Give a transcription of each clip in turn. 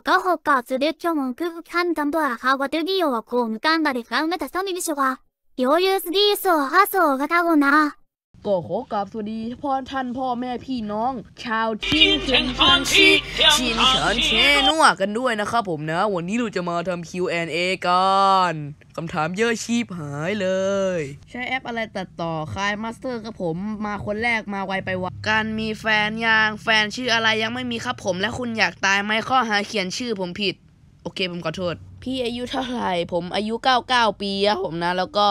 가허가스를켜몽그한담도아하와드기요와고무간다리가운데다섯미비쇼가요유스기소하소가타고나ก็ขอกราบสวัสดี พ่อท่านพ่อแม่พี่น้อง ชาวชินเชินฟอนชีชินเฉินเชนัวกันด้วยนะครับผมนะ วันนี้เราจะมาทำ Q&A กันคำถามเยอะชีพหายเลย ใช้แอปอะไรตัดต่อคายมาสเตอร์ครับผมมาคนแรกมาไวไปวการมีแฟนยังแฟนชื่ออะไรยังไม่มีครับผมและคุณอยากตายไหมข้อหาเขียนชื่อผมผิดโอเคผมขอโทษพี่อายุเท่าไหร่ ผมอายุ 99 ปีครับผมนะ แล้วก็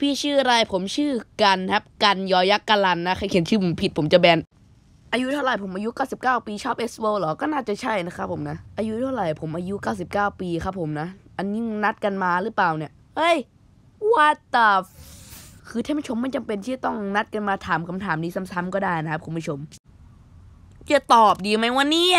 พี่ชื่ออะไรผมชื่อกันครับ กันยอยักษ์กลันนะใครเขียนชื่อผมผิดผมจะแบนอายุเท่าไหร่ ผมอายุ99ปีชอบเอสโวหรอก็น่าจะใช่นะครับผมนะอายุเท่าไหร่ผมอายุ99ปีครับผมนะ อันนี้นัดกันมาหรือเปล่าเนี่ยเฮ้ย what the คือท่านผู้ชมไม่จำเป็นที่ต้องนัดกันมาถามคำถามนี้ซ้ำ ๆ ก็ได้นะครับคุณผู้ชม จะตอบดีไหมวะเนี่ย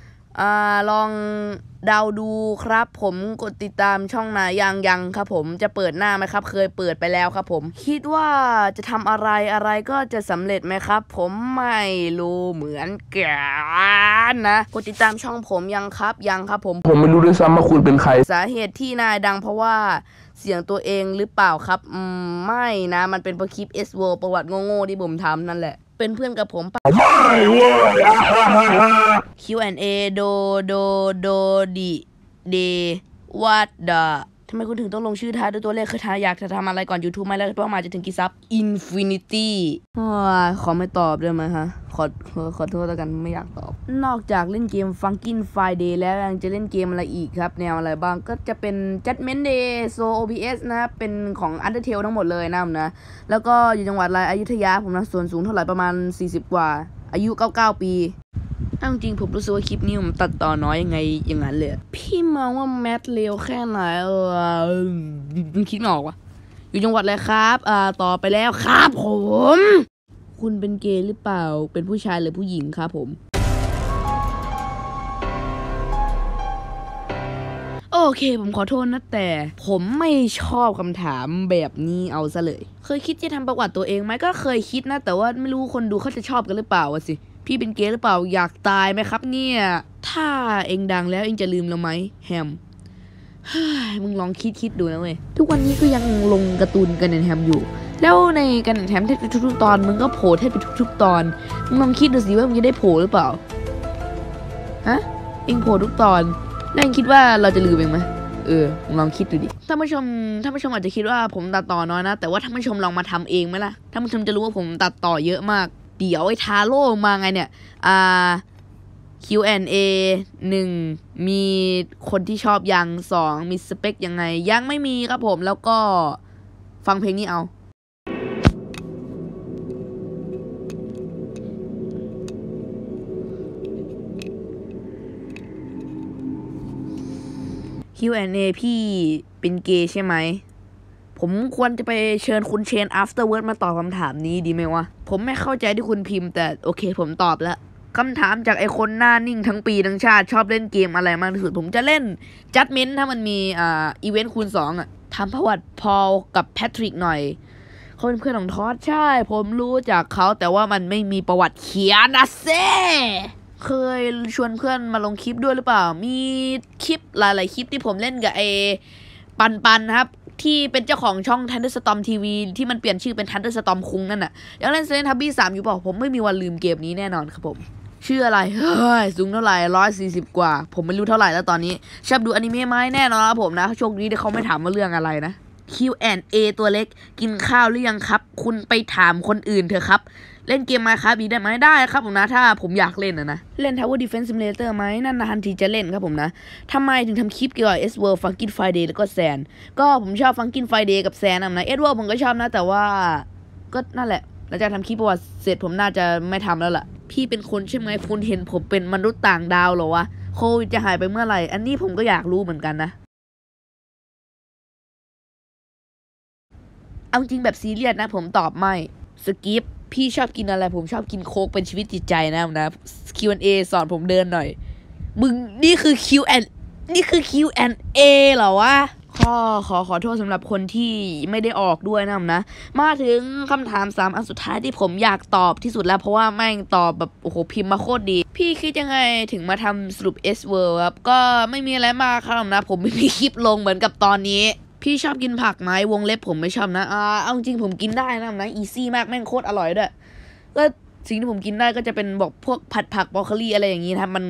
อลองเดาดูครับ ผมกดติดตามช่องนายังยังครับผมจะเปิดหน้าไหมครับ เคยเปิดไปแล้วครับผมคิดว่าจะทำอะไรอะไรก็จะสำเร็จไหมครับ ผมไม่รู้เหมือนกันนะกดติดตามช่องผมยังครับยังครับผมผมไม่รู้ด้วยซ้ำว่าคุณเป็นใครสาเหตุที่นายดังเพราะว่าเสียงตัวเองหรือเปล่าครับอืมไม่นะ มันเป็นเพราะคลิป S World ประวัติโง่ๆที่ผมทำนั่นแหละเป็นเพื่อนกับผมปะไม่เว้ย Q&A โด โด โดดิเดวัดดาทำไมคุณถึงต้องลงชื่อท้ายด้วยตัวเลขคือท้ายอยากจะทำอะไรก่อน YouTube ไหมแล้วตัวามาจะถึงกี่ซับอินฟินิตี้ขอไม่ตอบได้ไหมฮะ ขอขอโทษแล้วกันไม่อยากตอบ นอกจากเล่นเกม Funkin Friday แล้วยังจะเล่นเกมอะไรอีกครับ แนวอะไรบ้างก็จะเป็น Judgment Day So OBS นะเป็นของ Undertale ทั้งหมดเลยนะนะ แล้วก็อยู่จังหวัดอะไรอยุธยาผมนะ ส่วนสูงเท่าไหร่ประมาณ 40 กว่าอายุ99ปีเอาจริงผมรู้สึกว่าคลิปนี้ผมตัดต่อน้อยยังไงอย่างนั้นเลย พี่มองว่าแมทเลวแค่ไหนเออคิดไม่ออกวะอยู่จังหวัดอะไรครับอ่าต่อไปแล้วครับ ผม คุณเป็นเกย์หรือเปล่าเป็นผู้ชายหรือผู้หญิงครับผม โอเค ผมขอโทษนะแต่ ผมไม่ชอบคำถามแบบนี้เอาซะเลย เคยคิดจะทำประวัติตัวเองไหมก็เคยคิดนะ แต่ว่าไม่รู้คนดูเขาจะชอบกันหรือเปล่าสิพี่เป็นเกย์หรือเปล่าอยากตายไหมครับเนี่ยถ้าเองดังแล้วเองจะลืมเราไหมแฮมมึงลองคิดคิดดูนะเว้ยทุกวันนี้ก็ยังลงการ์ตูนกันในแฮมอยู่ แล้วในกันแฮมแทบไปทุกๆ ตอนมึงก็โผล่แทบไปทุกๆตอนมึงลองคิดดูสิว่ามึงจะได้โผล่หรือเปล่าฮะเองโผล่ทุกตอนแล้วเองคิดว่าเราจะลืมเองไหมเออลองคิดดูดิท่านผู้ชมท่านผู้ชมอาจจะคิดว่าผมตัดต่อน้อยนะแต่ว่าท่านผู้ชมลองมาทำเองไหมล่ะท่านผู้ชมจะรู้ว่าผมตัดต่อเยอะมากเดี๋ยวไอ้ทาโร่มาไงเนี่ย อ่า Q&A งมีคนที่ชอบยังสองมีสเปคยังไง ยังไม่มีครับผม แล้วก็ฟังเพลงนี้เอาคิวแอนเอพี่เป็นเกย์ใช่ไหมผมควรจะไปเชิญคุณเชน after word มาตอบคำถามนี้ดีไหมวะ ผมไม่เข้าใจที่คุณพิมพ์ แต่โอเค ผมตอบแล้ว คำถามจากไอคนหน้านิ่งทั้งปีทั้งชาติ ชอบเล่นเกมอะไรมากที่สุดผมจะเล่นจัดเม้นถ้ามันมีอ่าอีเวนต์คูณ2อ่ะทำประวัติพอลกับแพทริกหน่อยเขาเป็นเพื่อนของทอสใช่ ผมรู้จากเขาแต่ว่ามันไม่มีประวัติเขียนนะเซ่เคยชวนเพื่อนมาลงคลิปด้วยหรือเปล่า มีคลิปหลาย ๆ คลิปที่ผมเล่นกับไอปันปันครับ ที่เป็นเจ้าของช่อง Thunder Storm TV ที่มันเปลี่ยนชื่อเป็น Thunder Storm คุงนั่นน่ะยังเล่นเซนทับบี้สามอยู่บอกผมไม่มีวันลืมเกมนี้แน่นอนครับผม ชื่ออะไร เฮ้ยสูงเท่าไหร่ร้อยสี่สิบกว่า ผมไม่รู้เท่าไหร่แล้วตอนนี้ชอบดูอนิเมะไหมแน่นอนครับผมนะ โชคดีที่เขาไม่ถามว่าเรื่องอะไรนะ Q&A ตัวเล็กกินข้าวหรือยังครับ คุณไปถามคนอื่นเถอะครับเล่นเกมมาครับอีได้ไหมได้ครับผมนะ ถ้าผมอยากเล่นนะนะ เล่น Tower Defense Simulator ไหมนั่นนะันทีจะเล่นครับผมนะ ทำไมถึงทำคลิปเกี่ยวกับ S World Funkin Friday แล้วก็แซน ก็ผมชอบ Funkin Friday กับแซนนะ S World ผมก็ชอบนะ แต่ว่า ก็นั่นแหละ หลังจากทำคลิปประวัติเสร็จผมน่าจะไม่ทำแล้วล่ะ พี่เป็นคนใช่ไหมคุณเห็นผมเป็นมนุษย์ต่างดาวหรอวะโควิดจะหายไปเมื่อไหร่ อันนี้ผมก็อยากรู้เหมือนกันนะ เอาจริงแบบซีเรียสนะ ผมตอบไม่สกิปพี่ชอบกินอะไร ผมชอบกินโค้กเป็นชีวิตจิตใจนะนะ Q&A สอนผมเดินหน่อย มึงนี่คือ Q a n นี่คือ Q&A เหรอวะขอขอขอโทษสำหรับคนที่ไม่ได้ออกด้วยนะนะ มาถึงคำถามสามอันสุดท้ายที่ผมอยากตอบที่สุดแล้ว เพราะว่าแม่งตอบแบบโอ้โห พิมพ์มาโคตรดี พี่คิดยังไงถึงมาทำสรุป S World ครับ ก็ไม่มีอะไรมากครับนะ ผมไม่มีคลิปลงเหมือนกับตอนนี้พี่ชอบกินผักไหมวงเล็บผมไม่ชอบนะอ่าเอาจริงผมกินได้นะนะอีซี่มากแม่งโคตรอร่อยด้วยก็สิ่งที่ผมกินได้ก็จะเป็นบอกพวกผัดผักบรอกโคลีอะไรอย่างนี้นะมัน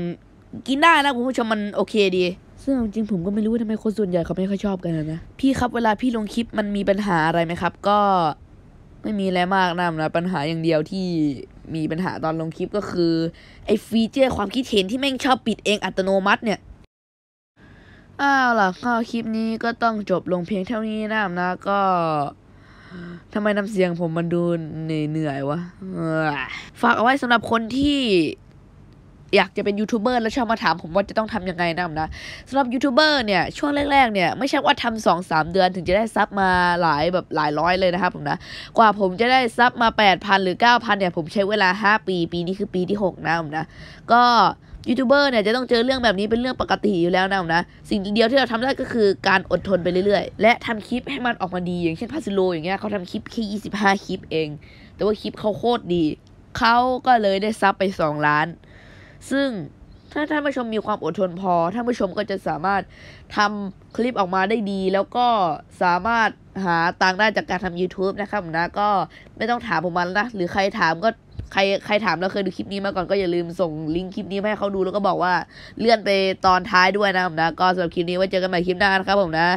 กินได้นะคุณผู้ชมมันโอเค ดีซึ่งจริงผมก็ไม่รู้ว่าทำไมคนส่วนใหญ่เขาไม่ค่อยชอบกันนะพี่ครับเวลาพี่ลงคลิปมันมีปัญหาอะไรไหมครับ ก็ ไม่มีอะไรมากนะนะปัญหาอย่างเดียวที่มีปัญหาตอนลงคลิปก็คือไอ้ฟีเจอร์ความคิดเห็นที่แม่งชอบปิดเองอัตโนมัติเนี่ยอ้าวล่ะก็คลิปนี้ก็ต้องจบลงเพียงเท่านี้นะนะก็ทำไมน้ำเสียงผมมันดูเหนื่อยวะ ฝากเอาไว้สำหรับคนที่อยากจะเป็นยูทูบเบอร์แล้วชอบมาถามผมว่าจะต้องทำยังไงนะนะสำหรับยูทูบเบอร์เนี่ยช่วงแรกๆเนี่ยไม่ใช่ว่าทำสองสามเดือนถึงจะได้ซับมาหลายแบบหลายร้อยเลยนะครับผมนะกว่าผมจะได้ซับมาแปดพันหรือเก้าพันเนี่ยผมใช้เวลาห้าปี ปีนี้คือปีที่หกนะผมนะ ก็ยูทูบเบอร์เนี่ยจะต้องเจอเรื่องแบบนี้เป็นเรื่องปกติอยู่แล้วนะนะสิ่งเดียวที่เราทำได้ก็คือการอดทนไปเรื่อยๆ และทำคลิปให้มันออกมาดีอย่างเช่นพาซิโลอย่างเงี้ยเขาทำคลิปแค่ยี่สิบห้าคลิปเอง แต่ว่าคลิปเขาโคตรดีเขาก็เลยได้ซับไปสองล้านซึ่งถ้าท่านผู้ชมมีความอดทนพอ ท่านผู้ชมก็จะสามารถทำคลิปออกมาได้ดี แล้วก็สามารถหาตังได้จากการทำ YouTube นะครับนะ ก็ไม่ต้องถามผมมันนะ หรือใครถามก็ใครใครถามแล้วเคยดูคลิปนี้มาก่อนก็อย่าลืมส่งลิงก์คลิปนี้ให้เขาดู แล้วก็บอกว่าเลื่อนไปตอนท้ายด้วยนะครับนะ ก็สำหรับคลิปนี้ไว้เจอกันใหม่คลิปหน้านะครับผมนะ